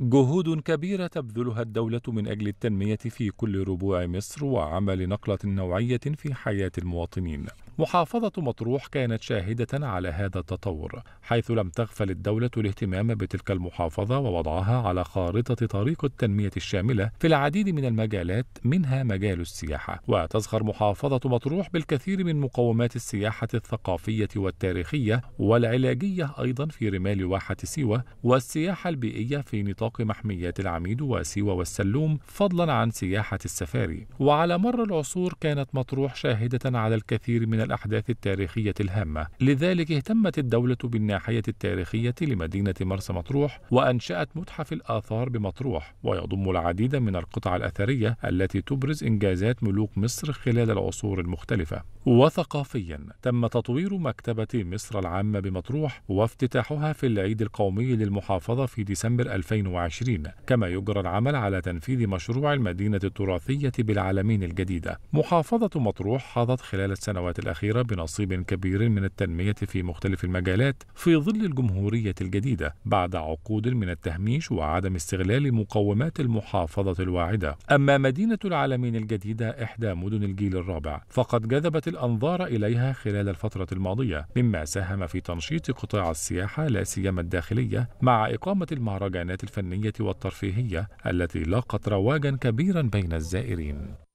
جهود كبيرة تبذلها الدولة من أجل التنمية في كل ربوع مصر وعمل نقلة نوعية في حياة المواطنين محافظة مطروح كانت شاهدة على هذا التطور حيث لم تغفل الدولة الاهتمام بتلك المحافظة ووضعها على خارطة طريق التنمية الشاملة في العديد من المجالات منها مجال السياحة وتزخر محافظة مطروح بالكثير من مقومات السياحة الثقافية والتاريخية والعلاجية أيضا في رمال واحة سيوة والسياحة البيئية في نطاق محميات العميد وسيوة والسلوم فضلا عن سياحة السفاري وعلى مر العصور كانت مطروح شاهدة على الكثير من الأحداث التاريخية الهامة لذلك اهتمت الدولة بالناحية التاريخية لمدينة مرسى مطروح وأنشأت متحف الآثار بمطروح ويضم العديد من القطع الأثرية التي تبرز إنجازات ملوك مصر خلال العصور المختلفة وثقافيا تم تطوير مكتبة مصر العامة بمطروح وافتتاحها في العيد القومي للمحافظة في ديسمبر 2020 كما يجرى العمل على تنفيذ مشروع المدينة التراثية بالعالمين الجديدة محافظة مطروح حظت خلال السنوات الأخيرة الأخيرة بنصيب كبير من التنمية في مختلف المجالات في ظل الجمهورية الجديدة بعد عقود من التهميش وعدم استغلال مقومات المحافظة الواعدة أما مدينة العالمين الجديدة إحدى مدن الجيل الرابع فقد جذبت الأنظار إليها خلال الفترة الماضية مما ساهم في تنشيط قطاع السياحة لا سيما الداخلية مع إقامة المهرجانات الفنية والترفيهية التي لاقت رواجا كبيرا بين الزائرين